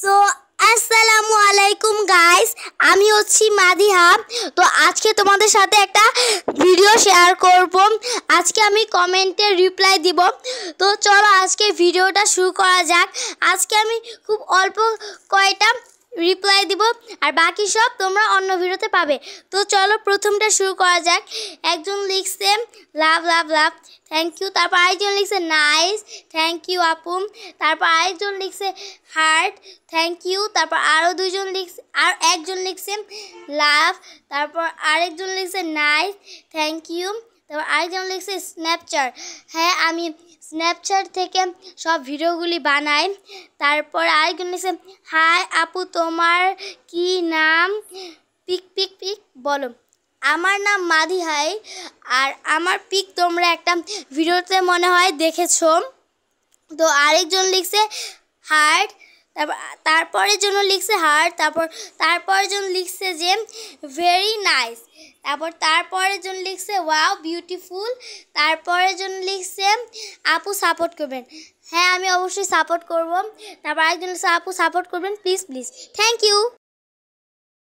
so আসসালামু আলাইকুম guys আমি হচ্ছি মাদি হাব তো আজকে তোমাদের সাথে একটা ভিডিও শেয়ার করব আজকে আমি কমেন্টে রিপ্লাই দিব তো চলো আজকে ভিডিওটা শুরু করা যাক আজকে আমি খুব অল্প কয়টা রিপ্লাই দিব আর বাকি সব তোমরা অন্য ভিডিওতে পাবে তো চলো প্রথমটা শুরু করা যাক একজন লিখছে লাভ লাভ লাভ থ্যাংক ইউ তারপর আরেকজন লিখছে নাইস থ্যাংক ইউ আপুম তারপর আরেকজন লিখছে হার্ট থ্যাংক ইউ তারপর আরও দুজন লিখছে আর একজন লিখছে লাভ তারপর আরেকজন লিখছে নাইস থ্যাংক ইউ তারপর আরেকজন লিখছে স্ন্যাপচ্যাট হ্যাঁ আমি স্ন্যাপচ্যাট থেকে সব ভিডিওগুলি বানাই তারপর আরেকজন লিখছে হাই আপু তোমার কি নাম পিক পিক পিক বলো আমার নাম মাধি হাই আর আমার পিক তোমরা একটা ভিডিওতে মনে হয় দেখেছো তো আরেকজন লিখছে হার্ট তারপর তারপরের জন্য লিখছে হার্ট তারপর তারপরের জন্য লিখছে যে ভেরি নাইস তারপর তারপরের জন্য লিখছে ওয়াও বিউটিফুল তারপরের জন্য লিখছে আপু সাপোর্ট করবেন হ্যাঁ আমি অবশ্যই সাপোর্ট করব তারপর একজন লিখছে আপু সাপোর্ট করবেন প্লিজ প্লিজ থ্যাংক ইউ